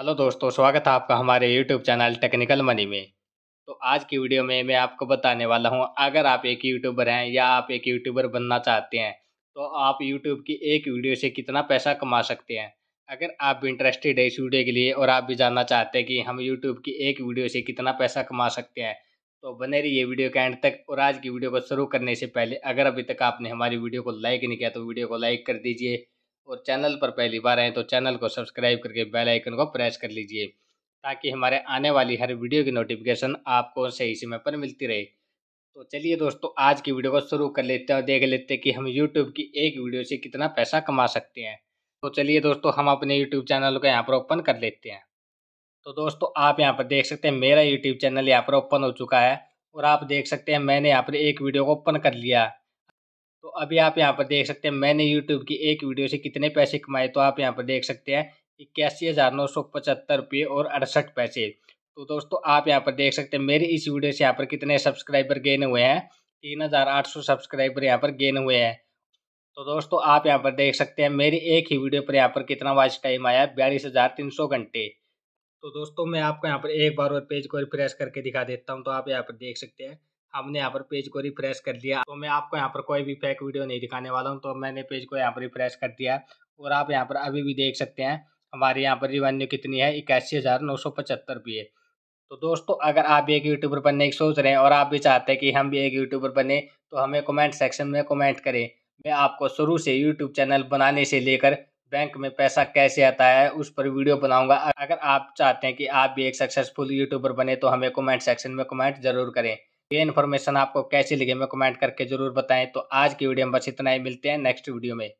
hello दोस्तों स्वागत है आपका हमारे यूट्यूब चैनल टेक्निकल मनी में तो आज की वीडियो में मैं आपको बताने वाला हूं अगर आप एक यूट्यूबर हैं या आप एक यूट्यूबर बनना चाहते हैं तो आप यूट्यूब की एक वीडियो से कितना पैसा कमा सकते हैं अगर आप भी इंटरेस्टेड है इस वीडियो के लिए और आप भी जानना चाहते हैं कि हम यूट्यूब की एक वीडियो से कितना पैसा कमा सकते हैं तो बने रही वीडियो के एंड तक और आज की वीडियो को शुरू करने से पहले अगर अभी तक आपने हमारी वीडियो को लाइक नहीं किया तो वीडियो को लाइक कर दीजिए और चैनल पर पहली बार आए तो चैनल को सब्सक्राइब करके बेल आइकन को प्रेस कर लीजिए ताकि हमारे आने वाली हर वीडियो की नोटिफिकेशन आपको सही समय पर मिलती रहे तो चलिए दोस्तों आज की वीडियो को शुरू कर लेते हैं और देख लेते हैं कि हम यूट्यूब की एक वीडियो से कितना पैसा कमा सकते हैं तो चलिए दोस्तों हम अपने यूट्यूब चैनल को यहाँ पर ओपन कर लेते हैं तो दोस्तों आप यहाँ पर देख सकते हैं मेरा यूट्यूब चैनल यहाँ पर ओपन हो चुका है और आप देख सकते हैं मैंने यहाँ पर एक वीडियो को ओपन कर लिया तो अभी आप यहाँ पर देख सकते हैं मैंने यूट्यूब की एक वीडियो से कितने पैसे कमाए तो आप यहाँ पर देख सकते हैं इक्यासी हज़ार नौ सौ पचहत्तर रुपये और अड़सठ पैसे तो दोस्तों आप यहाँ पर देख सकते हैं मेरी इस वीडियो से यहाँ पर कितने सब्सक्राइबर गेन हुए हैं तीन हज़ार आठ सौ सब्सक्राइबर यहाँ पर गेन हुए हैं तो दोस्तों आप यहाँ पर देख सकते हैं मेरी एक ही वीडियो पर यहाँ पर कितना वाच टाइम आया बयालीस हज़ार तीन सौ घंटे तो दोस्तों मैं आपको यहाँ पर एक बार और पेज को रिफ्रेश करके दिखा देता हूँ तो आप यहाँ पर देख सकते हैं आपने यहाँ पर पेज को रिफ्रेश कर दिया तो मैं आपको यहाँ पर कोई भी फेक वीडियो नहीं दिखाने वाला हूँ तो मैंने पेज को यहाँ पर रिफ्रेश कर दिया और आप यहाँ पर अभी भी देख सकते हैं हमारे यहाँ पर रिवेन्यू कितनी है इक्यासी हज़ार नौ सौ पचहत्तर रुपये तो दोस्तों अगर आप भी एक यूट्यूबर बनने की सोच रहे हैं और आप भी चाहते हैं कि हम भी एक यूट्यूबर बने तो हमें कमेंट सेक्शन में कमेंट करें मैं आपको शुरू से यूट्यूब चैनल बनाने से लेकर बैंक में पैसा कैसे आता है उस पर वीडियो बनाऊंगा अगर आप चाहते हैं कि आप भी एक सक्सेसफुल यूट्यूबर बने तो हमें कमेंट सेक्शन में कमेंट जरूर करें ये इन्फॉर्मेशन आपको कैसी लगी हमें कमेंट करके जरूर बताएं तो आज की वीडियो में बस इतना ही मिलते हैं नेक्स्ट वीडियो में